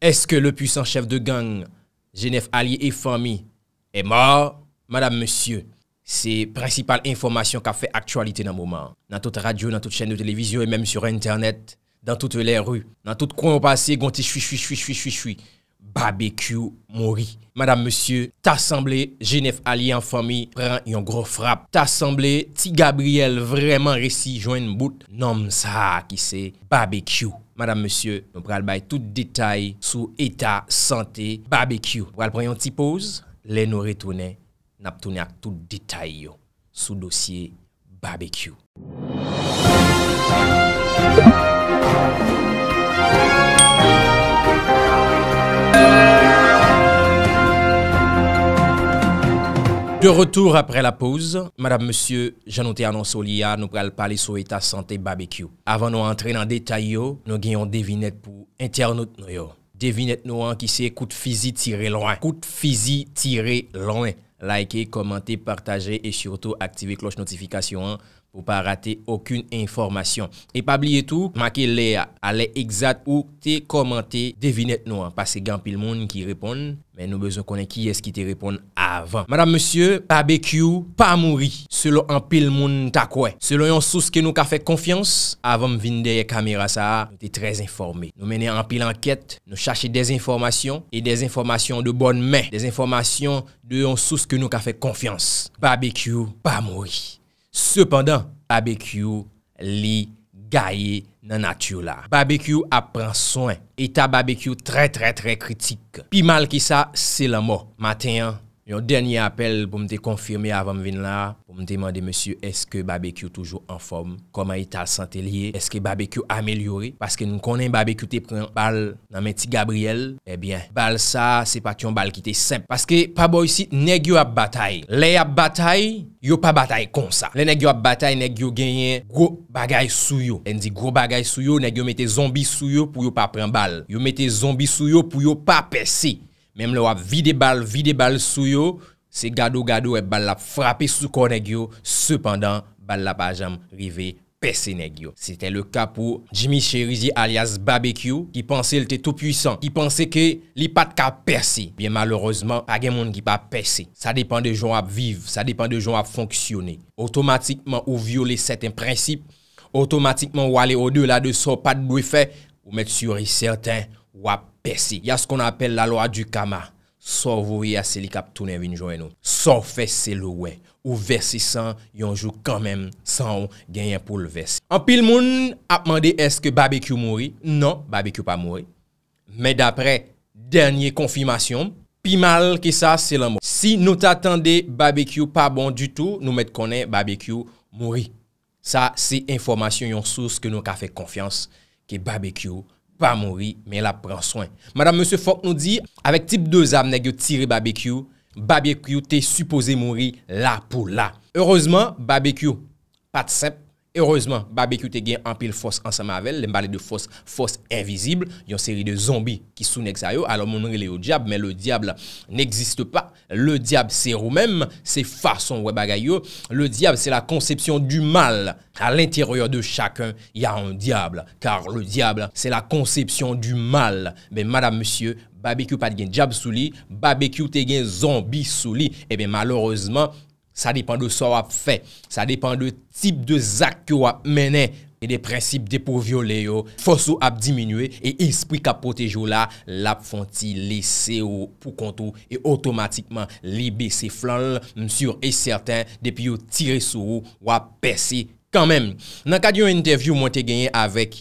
Est-ce que le puissant chef de gang, Genève Allié et Famille, est mort? Madame, Monsieur, c'est principale information qui a fait actualité dans le moment. Dans toutes radios, dans toutes chaînes de télévision et même sur Internet, dans toutes les rues, dans toutes coins au passé, gonté choui choui choui choui choui choui choui. BABEKYU MOURI MADAM MOSYOU TASEMBLE GENEF ALI YAN FAMI PREN YON GROS FRAP TASEMBLE TI GABRIEL VREMAN RECI JOYN BOUT NOM SA KI SE BABEKYU MADAM MOSYOU NOU PREN BAY TOUT DETAY SOU ETA SANTE BABEKYU PREN YON TI POSE LE NOU RETOUNE NAP TOUNE AK TOUT DETAY YON SOU DOSYE BABEKYU BABEKYU De retour apre la pouze, madame monsieur, jan nou te anonsou liya nou kalp pale sou etat santé barbecue. Avan nou antre nan detay yo, nou genyon devinet pou internet nou yo. Devinet nou an ki se koute fizi tire loin. Koute fizi tire loin. like, komante, partaje, et surtout active kloche notifikasyon pou pa rate akoun informasyon. Et pa bli etou, ma ke le a, ale exat ou te komante, devine nou an, pas se gen pil moun ki repon, men nou bezon konen ki eski te repon avan. Madame, monsieur, pa bekyou, pa mouri, selo en pil moun takwe, selo yon sous ke nou ka fek konfians, avan m vinde ye kamera sa, m te trez informe. Nou mene en pil anket, nou chache dez informasyon, e dez informasyon de bon men, dez informasyon, De yon sous ke nou ka fek konfians. Barbekyou pa moui. Sependan, barbekyou li gaye nan atyou la. Barbekyou ap pran son. E ta barbekyou tre tre tre kritik. Pi mal ki sa, se la mo. Maten an. Yon denye apel pou mte konfirme avan m vin la, pou m demande msye, eske babekyo toujou an form? Koman ita l santelye? Eske babekyo amelyore? Paske nou konen babekyo te pren bal nan men ti Gabriel, ebyen, bal sa, se pat yon bal ki te semp. Paske, pa boy si, neg yo ap batay. Le ap batay, yo pa batay kon sa. Le neg yo ap batay, neg yo genyen gro bagay sou yo. En di gro bagay sou yo, neg yo mette zombi sou yo pou yo pa pren bal. Yo mette zombi sou yo pou yo pa pesi. Mem le wap vide bal, vide bal sou yo, se gado gado e bal la frape sou ko negyo, sepandan bal la pa jam rive pesenegyo. Sete le ka pou Jimmy Cherizi alias Babekyo ki pense lte tou pwisan, ki pense ke li pat ka pesen. Bien malorozman, agen moun ki pa pesen. Sa depan de joun wap vive, sa depan de joun wap fonksyonen. Otomatikman ou viole seten prinsip, otomatikman ou ale o de la de sou pat bwife, ou met suri seten wap pesen. Ya skon apel la loa du kama, sor vwe yase li kap tounen vinjwen nou. Sor fese lou we, ou vese san, yon jou kanmen san ou genyen pou l vese. An pil moun apmande eske barbecue mouri? Non, barbecue pa mouri. Me dapre denye konfirmasyon, pi mal ki sa selan mouri. Si nou tatande barbecue pa bon du tou, nou met konen barbecue mouri. Sa se informasyon yon sous ke nou ka fek konfians ke barbecue mouri. Pa mouri, men la pren soin. Madame M. Fok nou di, avek tip 2 am neg yo tire barbecue, barbecue te suppose mouri la pou la. Ereozman, barbecue, pat sep, Heureseman, babekyo te gen anpil fos an sa mavel, le mbale de fos fos evizibl, yon seri de zombi ki sou nek sa yo, alo moun nge le yo diable, men le diable n'eksiste pa, le diable se rou men, se fason we bagay yo, le diable se la konsepsyon du mal, a l'interior de chakon, ya an diable, kar le diable se la konsepsyon du mal, men madame, monsieur, babekyo pat gen diable sou li, babekyo te gen zombi sou li, e eh ben malheureseman, Sa depan de sa wap fe, sa depan de tip de zak yo wap menen, e de prinsip depo viole yo, fos yo wap diminue, e espri kapote jo la, lap fonti lese yo pou kontou, e otomatikman li bese flanl, msior e sertan, depi yo tire sou yo wap pesi kanmem. Nankad yon interview mwen te genye avek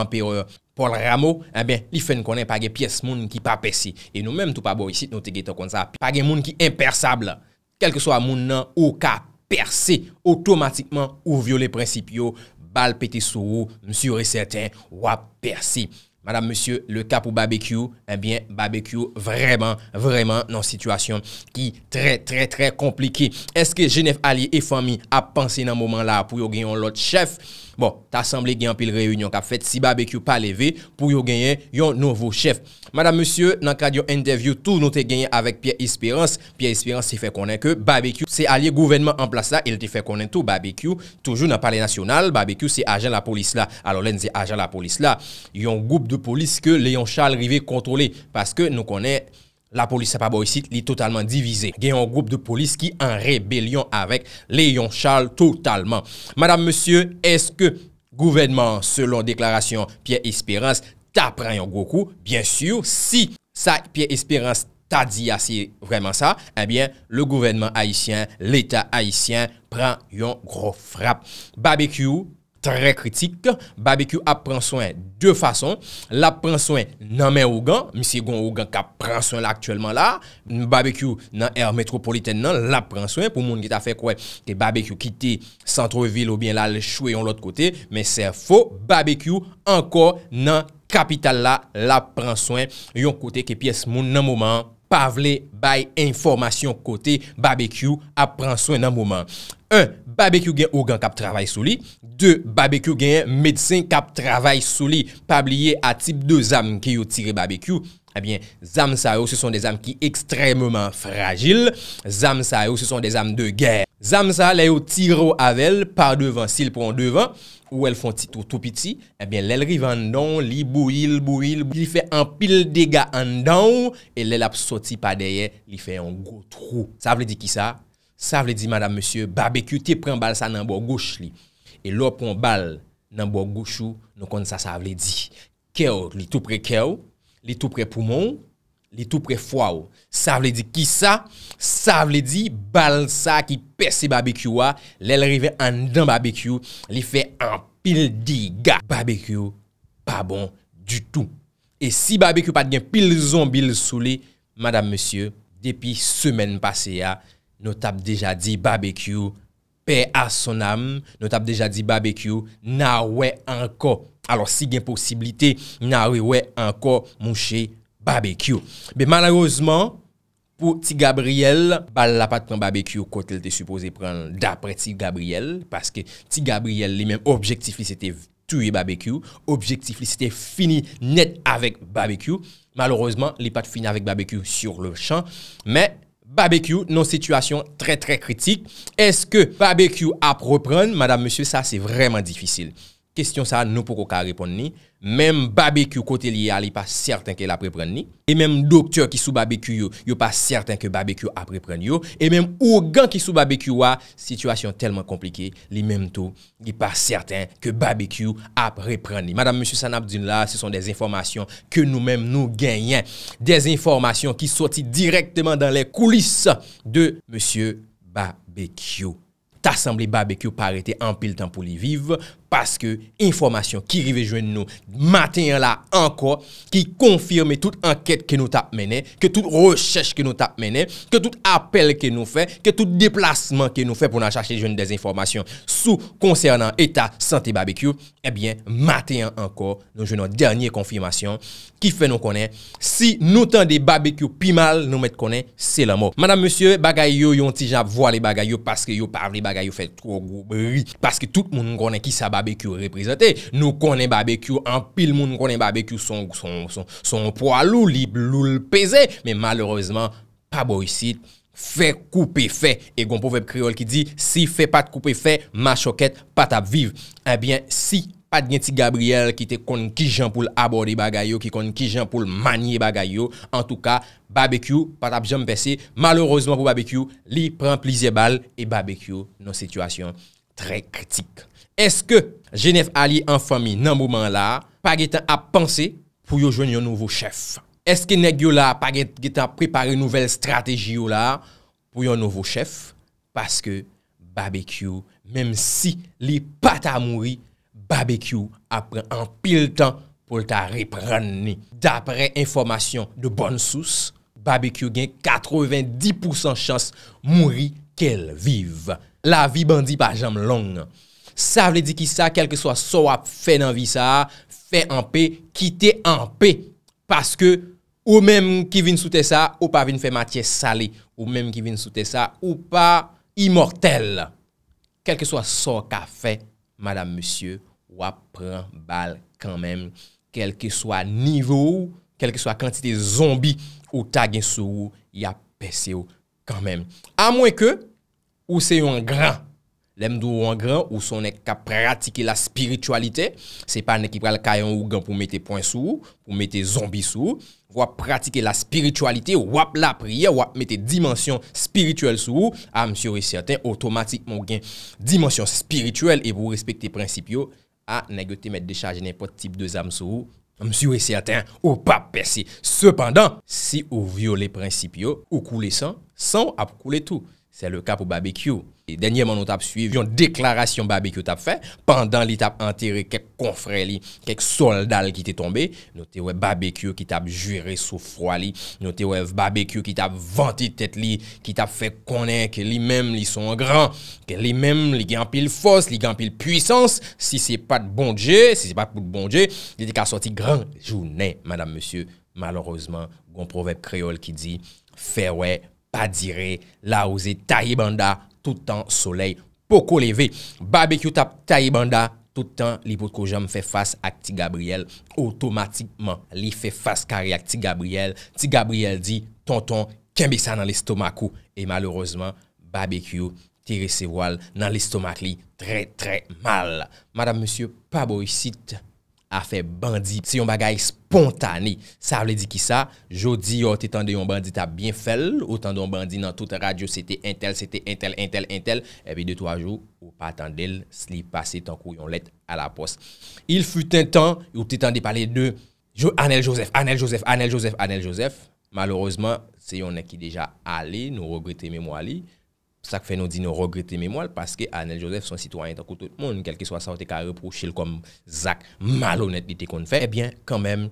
empereur Paul Rameau, e ben, li fen konen page piyes moun ki pa pesi, e nou menm tou pa bo yisit nou te genye ton konta api, page moun ki imper sabla. Kelke so a moun nan ou ka perse, otomatikman ou vyo le prinsip yo, bal pete sou ou, msye yore certain, wap perse. Madame, msye, le ka pou barbecue, ebyen, eh barbecue vreman, vreman, nan sitwasyon ki tre, tre, tre komplike. Eske Genève Ali e Famy a panse nan mouman la pou yo genyon lot chef? Bon, ta asemble gen an pil reyunyon ka fèt si barbecue pa leve pou yo genyen yon novo chef. Madame monsieur, nan ka diyon interview, tou nou te genyen avèk Pierre Espérance. Pierre Espérance se fè konen ke barbecue se alye gouvenman an plas la, il te fè konen tou barbecue toujou nan pale nasyonal. Barbecue se ajen la polis la, alò len se ajen la polis la. Yon goup de polis ke leyon Charles Rivet kontrole, paske nou konen... La polis sa pa bo yisit li totalman divize. Gen yon group de polis ki an rebelyon avek le yon chal totalman. Madame, monsieur, eske gouvenman selon deklarasyon Pierre Esperance ta pran yon gro kou? Bien sou, si sa Pierre Esperance ta di ase vreman sa, le gouvenman haisyen, l'eta haisyen pran yon gro frap. Babek you? Trè kritik, barbecue ap pranswen de fason, la pranswen nan men ou gan, misi gon ou gan ka pranswen la aktuelman la, barbecue nan air metropoliten nan la pranswen, pou moun gita fèk wè ke barbecue kite santro e vil ou bien la le chwe yon lot kote, men se fò, barbecue anko nan kapital la, la pranswen yon kote ke piyes moun nan mouman, pavle bay informasyon kote, barbecue ap pranswen nan mouman. 1. Babekyu gen ou gen kap travay sou li. 2. Babekyu gen medsen kap travay sou li. Pabliye a tip de zam ki yo tire babekyu. Ebyen, eh zam sa yo se son de zam ki ekstrememan fragil. Zam sa yo se son de zam de ger. Zam sa la yo tire ou avel, pa devan sil pon devan. Ou el fon titou tou piti. Ebyen, eh lel riv an don, li bouil bouil. Li fe an pil dega an don. E lel ap soti pa deye, li fe an go trou. Sa vle di ki sa? Sa vle di, madame monsie, barbecue te pren bal sa nan bo gouch li. E lor pren bal nan bo gouch ou, nou kon sa sa vle di. Kè ou, li tout pre kè ou, li tout pre poumon ou, li tout pre fwa ou. Sa vle di ki sa, sa vle di, bal sa ki pes se barbecue ou a, lè lreve an dan barbecue, li fe an pil di ga. Barbecue, pa bon du tou. E si barbecue pat gen pil zon bil sou li, madame monsie, depi semen pase ya, Nou tap deja di barbecue pe asonam. Nou tap deja di barbecue na we anko. Alors si gen posibilite, mi na we we anko mouche barbecue. Be malarouzman, pou ti Gabriel, bal la pati pan barbecue kot el te supose pren dapre ti Gabriel. Paske ti Gabriel, li men objektif li sete touye barbecue. Objektif li sete fini net avèk barbecue. Malarouzman, li pati fini avèk barbecue sur le chan. Me... Barbecue, nos situations très très critiques. Est-ce que barbecue à reprendre, madame, monsieur, ça c'est vraiment difficile. Kestyon sa nou pou koka repon ni. Mem babekyo kote li al, yi pa certain ke la prepran ni. E mem doktor ki sou babekyo yo, yo pa certain ke babekyo ap repran yo. E mem ougan ki sou babekyo wa, sitwasyon telman komplike, li mem tou, yi pa certain ke babekyo ap repran ni. Madame Monsie Sanabdine la, se son de zinformasyon ke nou menm nou genyen. De zinformasyon ki soti direktman dan le koulis de Monsie Babekyo. T'assemble Babekyo pa rete en pil tan pou li viv pou Paske informasyon ki rive jwen nou Mateyan la ankor Ki konfirme tout anket ke nou tap menen Ke tout rechèche ke nou tap menen Ke tout apel ke nou fè Ke tout deplasman ke nou fè Pou nan chache jwen des informasyon Sou konsernan etat sante barbekyou Ebyen eh mateyan ankor Nou jwen nou dernye konfirmasyon Ki fè nou konen Si nou tan de barbekyou pi mal Nou met konen, se lan mò Madame monsieur, bagay yo yon ti jan Vwa le bagay yo Paske yo parve le bagay yo Fè tro go Paske tout moun konen ki saba Babekyo reprezente, nou konen babekyo, an pil moun konen babekyo, son po alou, li bloul peze, men malorozman, pa bo yisit, fe koupe fe, e gon pou vep kriol ki di, si fe pat koupe fe, ma choket pat ap viv. Ebyen, eh si pat gen ti Gabriel ki te konen ki jan pou l abode bagayyo, ki konen ki jan pou l manye bagayyo, en tou ka, babekyo, pat ap jom pesi, malorozman pou babekyo, li pren plize bal, e babekyo nou situasyon tre kritik. Eske jenef ali an fami nan mouman la, pa getan ap panse pou yo jwen yon nouvo chef? Eske neg yo la pa getan prepari nouvel strategi yo la pou yon nouvo chef? Paske, barbecue, mem si li pata mouri, barbecue apren an pil tan pou lta reprenne. Dapre informasyon de bon sous, barbecue gen 90% chans mouri ke l vive. La vi bandi pa jam longa, Sa vle di ki sa, kelke so a so wap fè nan vi sa, fè an pe, ki te an pe. Paske ou menm ki vin soute sa, ou pa vin fè matye sale, ou menm ki vin soute sa, ou pa imortel. Kelke so a so ka fè, madame, monsieur, wap pran bal kan menm. Kelke so a nivou, kelke so a kantite zombi, ou ta gen sou, ya pese ou kan menm. A mwen ke, ou se yon gran. Lemdou wangran ou son ek ka pratike la spiritualite, se pa nek ki pral kayon ou gen pou mette point sou, pou mette zombi sou, wap pratike la spiritualite, wap la priye, wap mette dimensyon spiritual sou, a msiori e siyaten, otomatikman gen dimensyon spiritual e pou respekte principyo, a nek yo te mette dechaje nepot tip de zam sou, msiori e siyaten, ou pa pesi. Sependan, si ou viole principyo, ou koule san, san ou ap koule tou. Se le ka pou babekyo, Denye man nou tap suiv, yon deklarasyon barbekyo tap fe, pandan li tap enteri kek konfre li, kek soldal ki te tombe, nou te we barbekyo ki tap jure sou fwa li, nou te we barbekyo ki tap vanti tet li, ki tap fe konen ke li mem li son gran, ke li mem li gampil fos, li gampil puysans, si se pat bonje, si se pat pou bonje, li dek a soti gran jounen, madame, monsieur, malorosman, gomprovek kreol ki di, fe we barbekyo. Pa dire, la ouze ta yibanda tout an soley poko leve. Babekyo tap ta yibanda tout an li pot ko jom fe fas ak ti Gabriel. Otomatikman li fe fas kari ak ti Gabriel. Ti Gabriel di, tonton, kembi sa nan listomakou. E malorosman, babekyo te resewal nan listomak li tre tre mal. Madame, monsieur, pa bo yisite... A fe bandi, se yon bagay spontane, sa vle di ki sa, jo di yo oh, te tan de yon bandi ta bien fel, ou tan de yon bandi nan touta radyo, se te entel, se te entel, entel, entel, e bi de to a jou, ou pa tan del, se li pase tan kou yon let a la pos. Il fut ten tan, ou te tan de pale de, anel Josef, anel Josef, anel Josef, anel Josef, malorozman, se yon ne ki deja ale, nou regrette mèmou ale, Sak fe nou di nou rogre te memwal, paske Anel Josef son sitwanyen tan koute tout moun, kelke swa sa ou te ka reprochil kom Zak malonet li te kon fè, ebyen, kanmèm,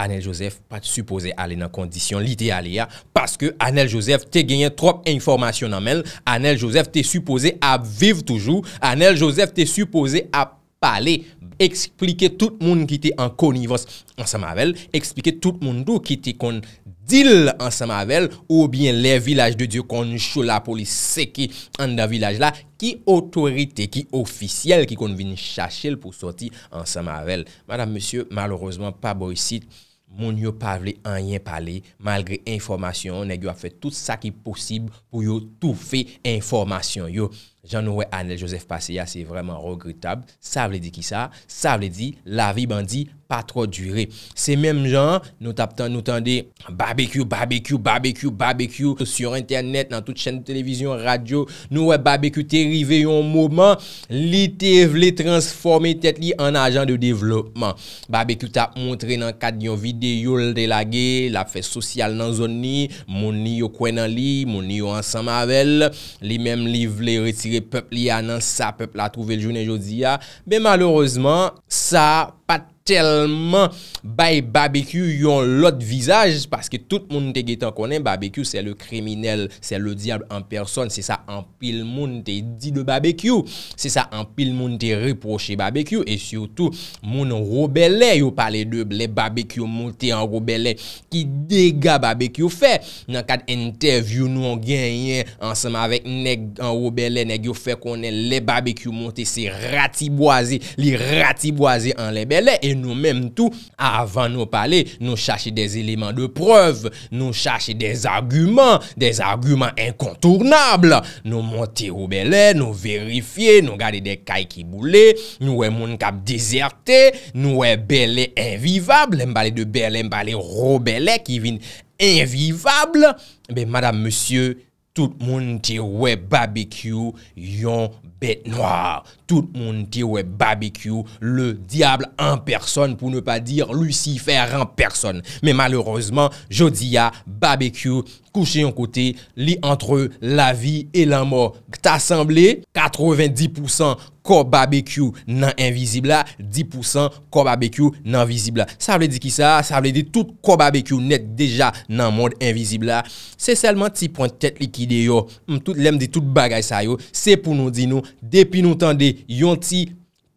Anel Josef pa te suppose ale nan kondisyon li te ale ya, paske Anel Josef te genyen trop informasyon nan men, Anel Josef te suppose a viv toujou, Anel Josef te suppose a pale, eksplike tout moun ki te an konivos, ansa mavel, eksplike tout moun do ki te konde, Dil ansan mavel ou bien le vilaj de diyo konjou la polis seke an da vilaj la ki otorite, ki ofisyel ki kon vin chache l pou soti ansan mavel. Madame, monsieur, malourezman, pa borisit, moun yo pavle anyen pale malgre informasyon, negyo a fe tout sa ki posib pou yo tou fe informasyon yo. jan nou wè Anel Joseph Paseya, se vremen rogritab, sa vle di ki sa, sa vle di la vi bandi, pa tro dure. Se menm jan, nou tap tan nou tan de, barbekyou, barbekyou barbekyou, barbekyou, sur internet nan tout chen televizyon, radyo nou wè barbekyou te rive yon mouman li te vle transforme tet li an ajan de devlopman barbekyou ta montre nan kat yon videyo l de la ge, la fe sosyal nan zon ni, moun ni yo kwen nan li, moun ni yo ansan mavel li menm li vle retire e pep li anan sa pep la touvel jounen jodi ya. Be maloureseman, sa pat telman baye barbecue yon lot visaj, paske tout moun te getan konen, barbecue se le kriminel, se le diable an person se sa an pil moun te di de barbecue, se sa an pil moun te reproche barbecue, e syoutou moun roubele, yo pale de le barbecue moun te an roubele ki dega barbecue fe nan kat interview nou an genye ansama vek neg an roubele neg yo fe konen le barbecue moun te se ratiboaze li ratiboaze an le bele, e nou menm tou, avan nou pale, nou chache des elemen de preuve, nou chache des argument, des argument inkontournable, nou monte ou bele, nou verifiye, nou gade de kay ki boule, nou we moun kap dezerte, nou we bele invivable, mbale de bele, mbale ro bele ki vin invivable, be madame, monsye, tout moun te we barbekyou yon barbe. Fè noua, tout moun ti wè barbecue le diable an person pou nou pa dir lucifer an person. Men malerouzman jodi ya, barbecue kouche yon kote, li antre la vi e la mor. T'asemble 90% ko barbecue nan invizibla 10% ko barbecue nan invizibla. Sa vle di ki sa? Sa vle di tout ko barbecue net deja nan moun invizibla. Se selman ti pwantet li ki de yo, mtout lem de tout bagay sa yo, se pou nou di nou Depi nou tende yon ti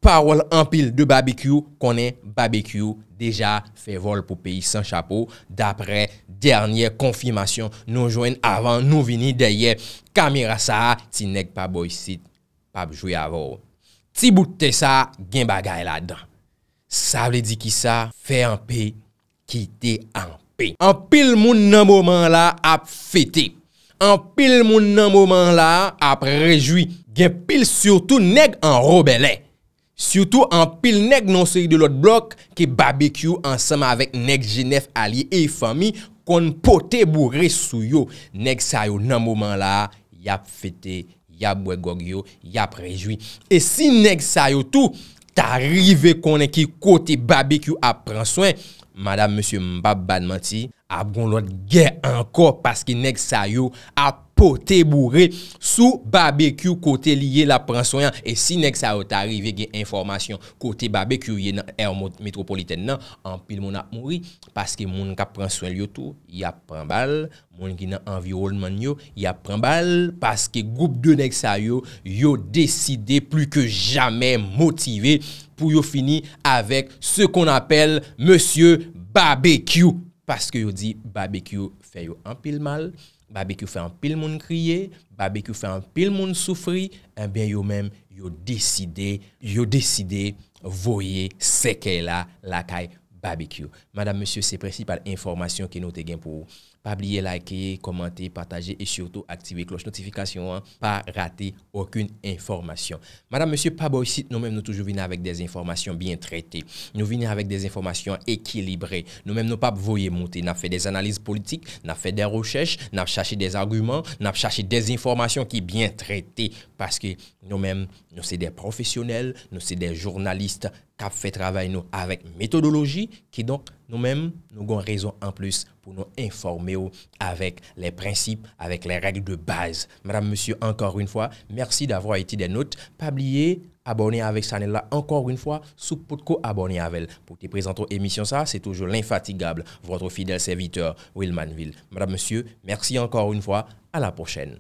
parol anpil de barbekyou Konen barbekyou deja fe vol pou peyi san chapou Dapre dernyer konfirmasyon nou jwen avan nou vini Deye kamira sa ti nek pa boy sit pa jwe avon Ti bout te sa gen bagay la dan Sa vle di ki sa fe anpe ki te anpe Anpil moun nan mouman la ap fete Anpil moun nan mouman la ap rejoui gen pil sio tou neg an robele. Sio tou an pil neg non soyi de lot blok, ki barbekyou ansama avèk neg jenef ali e fami, kon pote bou resuyo. Neg sayo nan mouman la, yap fete, yap we gogyo, yap rejwi. E si neg sayo tou, ta rive konen ki kote barbekyou ap pran swen, madame msye mbap badman ti, ap goun lot gen ankor, paski neg sayo ap pran swen, pote bourre sou barbecue kote liye la pransoyan. E si nek sa yot arive gen informasyon kote barbecue yon er metropoliten nan, anpil moun ap mouri, paske moun ka pransoyan yotou, yap pranbal, moun ki nan enviolman yon, yap pranbal, paske goup de nek sa yon, yon deside plu ke jamen motive, pou yon fini avek se kon apel, Monsye Barbecue, paske yon di, Barbecue fe yon anpil mal, Babi ki fè an pil moun kriye, babi ki fè an pil moun soufri, e eh bè yo mèm yo deside, yo deside voye seke la la kaye. barbecue. Madame, monsieur, c'est principales information que nous avons pour vous. Pas oublier liker, commenter, partager et surtout activer cloche notification hein. pas rater aucune information. Madame, monsieur, pas bon site, nous-mêmes, nous toujours venons avec des informations bien traitées. Nous venons avec des informations équilibrées. Nous-mêmes, nous pas voyer monter. Nous fait des analyses politiques, nous fait des recherches, nous cherché des arguments, nous cherché des informations qui bien traitées parce que nous-mêmes, nous sommes des professionnels, nous sommes des journalistes cap fait travail nous avec méthodologie qui donc nous-mêmes nous avons raison en plus pour nous informer avec les principes, avec les règles de base. Madame, monsieur, encore une fois, merci d'avoir été des notes Pas oublier abonner avec chaîne, là encore une fois sous Podco abonner avec pour te présenter émissions ça c'est toujours l'infatigable votre fidèle serviteur Willmanville. Madame monsieur, merci encore une fois, à la prochaine.